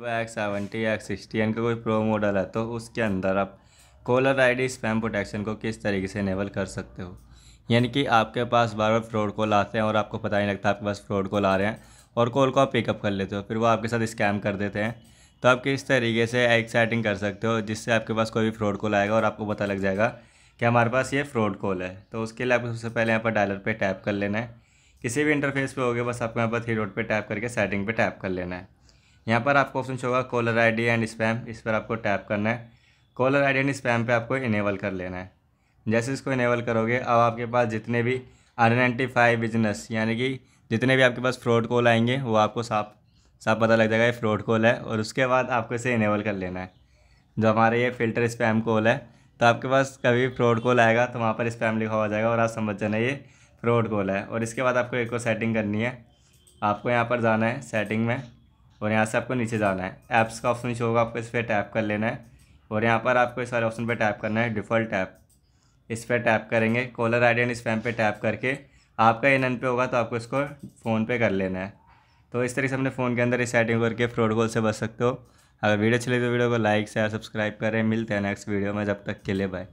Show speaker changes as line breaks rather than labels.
वो X seventy X sixty N का कोई प्रो मॉडल है तो उसके अंदर आप कॉलर आईडी स्पैम प्रोटेक्शन को किस तरीके से इनेबल कर सकते हो यानी कि आपके पास बार बार फ्रॉड कॉल आते हैं और आपको पता ही नहीं लगता आपके पास फ्रॉड कॉल आ रहे हैं और कॉल को आप पिकअप कर लेते हो फिर वो आपके साथ स्कैम कर देते हैं तो आप किस तरीके से एक सेटिंग कर सकते हो जिससे आपके पास कोई भी फ्रॉड कॉल आएगा और आपको पता लग जाएगा कि हमारे पास ये फ्रॉड कॉल है तो उसके लिए आपको सबसे पहले यहाँ पर डायलर पर टैप कर लेना है किसी भी इंटरफेस पे होगे बस आपको यहाँ पर थ्री डॉट पे टैप करके सेटिंग पे टैप कर लेना है यहाँ पर आपको ऑप्शन शो होगा कॉलर आईडी एंड स्पैम इस पर आपको टैप करना है कॉलर आईडी एंड स्पैम पे आपको इनेबल कर लेना है जैसे इसको इनेबल करोगे अब आपके पास जितने भी आइडेंटिफाई बिजनेस यानी कि जितने भी आपके पास फ्रॉड कॉल आएंगे वो आपको साफ साफ पता लग जाएगा ये फ्रॉड कॉल है और उसके बाद आपको इसे इनेबल कर लेना है जो हमारे ये फ़िल्टर स्पैम कॉल है तो आपके पास कभी फ्रॉड कॉल आएगा तो वहाँ पर स्पैम लिखा हो जाएगा और आप समझ जाना ये फ्रॉड कॉल है और इसके बाद आपको एक और सेटिंग करनी है आपको यहाँ पर जाना है सेटिंग में और यहाँ से आपको नीचे जाना है ऐप्स का ऑप्शन शो होगा आपको इस पर टैप कर लेना है और यहाँ पर आपको इस सारे ऑप्शन पर टैप करना है डिफ़ॉल्ट ऐप इस पर टैप करेंगे caller I D and spam पे टैप करके आपका एन एन पे होगा तो आपको इसको फ़ोन पे कर लेना है तो इस तरीके से अपने फ़ोन के अंदर इस सेटिंग करके फ्रॉड से बच सकते हो अगर वीडियो चले तो वीडियो को लाइक शेयर सब्सक्राइब करें मिलते हैं नेक्स्ट वीडियो में जब तक के लिए बाय